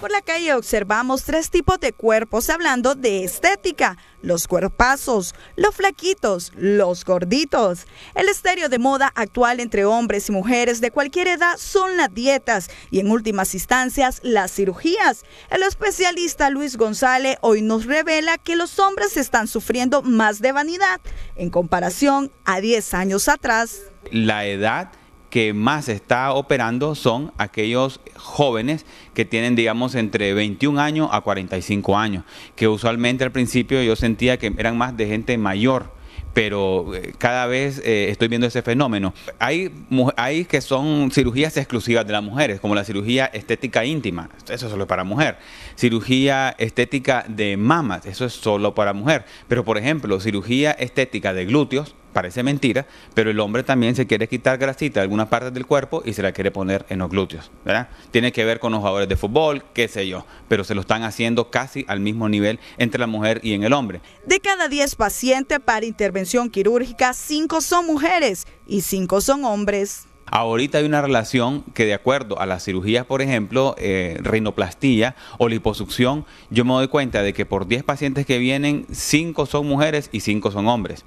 Por la calle observamos tres tipos de cuerpos hablando de estética. Los cuerpazos, los flaquitos, los gorditos. El estéreo de moda actual entre hombres y mujeres de cualquier edad son las dietas y en últimas instancias las cirugías. El especialista Luis González hoy nos revela que los hombres están sufriendo más de vanidad en comparación a 10 años atrás. La edad que más está operando son aquellos jóvenes que tienen, digamos, entre 21 años a 45 años, que usualmente al principio yo sentía que eran más de gente mayor pero eh, cada vez eh, estoy viendo ese fenómeno. Hay, hay que son cirugías exclusivas de las mujeres, como la cirugía estética íntima, eso es solo para mujer. Cirugía estética de mamas, eso es solo para mujer. Pero, por ejemplo, cirugía estética de glúteos, parece mentira, pero el hombre también se quiere quitar grasita de algunas partes del cuerpo y se la quiere poner en los glúteos, ¿verdad? Tiene que ver con los jugadores de fútbol, qué sé yo, pero se lo están haciendo casi al mismo nivel entre la mujer y en el hombre. De cada 10 pacientes para intervención quirúrgica, 5 son mujeres y 5 son hombres. Ahorita hay una relación que de acuerdo a las cirugías, por ejemplo, eh, rinoplastía o liposucción, yo me doy cuenta de que por 10 pacientes que vienen, 5 son mujeres y 5 son hombres.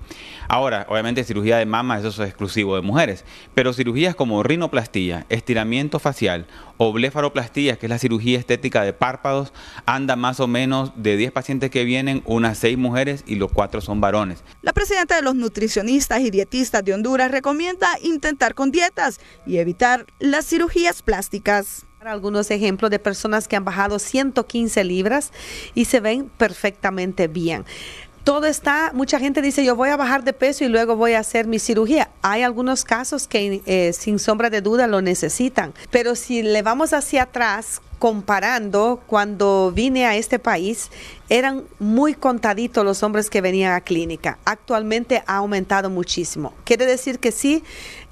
Ahora, obviamente cirugía de mama, eso es exclusivo de mujeres, pero cirugías como rinoplastía, estiramiento facial o blefaroplastía, que es la cirugía estética de párpados, anda más o menos de 10 pacientes que vienen, unas 6 mujeres y los 4 son varones presidente de los nutricionistas y dietistas de Honduras recomienda intentar con dietas y evitar las cirugías plásticas. Algunos ejemplos de personas que han bajado 115 libras y se ven perfectamente bien todo está, mucha gente dice yo voy a bajar de peso y luego voy a hacer mi cirugía. Hay algunos casos que eh, sin sombra de duda lo necesitan, pero si le vamos hacia atrás comparando, cuando vine a este país, eran muy contaditos los hombres que venían a clínica. Actualmente ha aumentado muchísimo. Quiere decir que sí,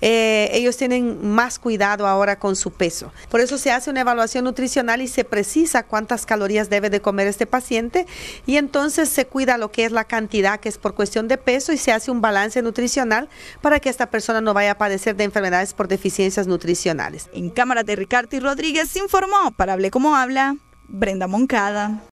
eh, ellos tienen más cuidado ahora con su peso. Por eso se hace una evaluación nutricional y se precisa cuántas calorías debe de comer este paciente y entonces se cuida lo que es la cantidad que es por cuestión de peso y se hace un balance nutricional para que esta persona no vaya a padecer de enfermedades por deficiencias nutricionales. En cámara de Ricardo y Rodríguez informó para Hable como habla Brenda Moncada.